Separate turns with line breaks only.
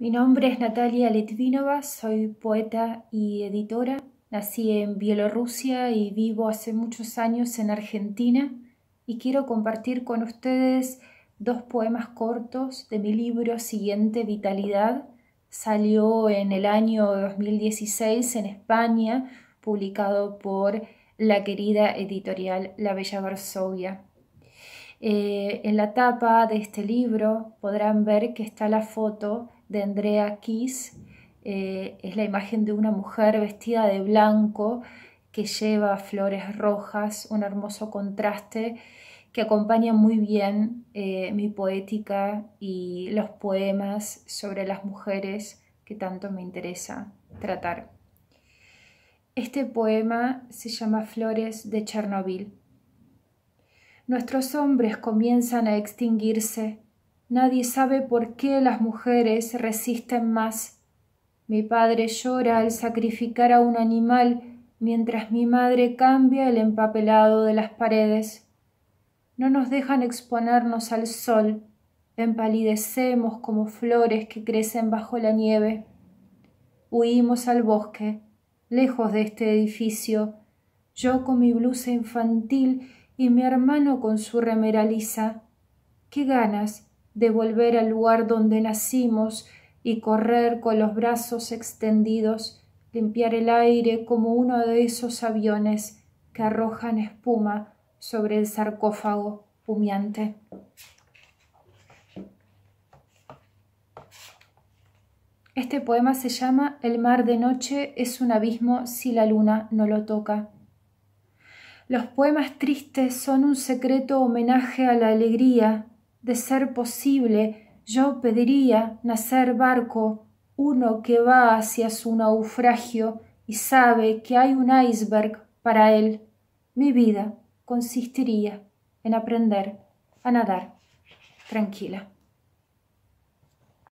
Mi nombre es Natalia Litvinova, soy poeta y editora. Nací en Bielorrusia y vivo hace muchos años en Argentina y quiero compartir con ustedes dos poemas cortos de mi libro siguiente Vitalidad. Salió en el año 2016 en España, publicado por la querida editorial La Bella Varsovia. Eh, en la tapa de este libro podrán ver que está la foto de Andrea Kiss. Eh, es la imagen de una mujer vestida de blanco que lleva flores rojas, un hermoso contraste que acompaña muy bien eh, mi poética y los poemas sobre las mujeres que tanto me interesa tratar. Este poema se llama Flores de Chernobyl. Nuestros hombres comienzan a extinguirse Nadie sabe por qué las mujeres resisten más. Mi padre llora al sacrificar a un animal mientras mi madre cambia el empapelado de las paredes. No nos dejan exponernos al sol, empalidecemos como flores que crecen bajo la nieve. Huimos al bosque, lejos de este edificio, yo con mi blusa infantil y mi hermano con su remera lisa. Qué ganas de volver al lugar donde nacimos y correr con los brazos extendidos, limpiar el aire como uno de esos aviones que arrojan espuma sobre el sarcófago humeante. Este poema se llama El mar de noche es un abismo si la luna no lo toca. Los poemas tristes son un secreto homenaje a la alegría, de ser posible, yo pediría nacer barco, uno que va hacia su naufragio y sabe que hay un iceberg para él. Mi vida consistiría en aprender a nadar tranquila.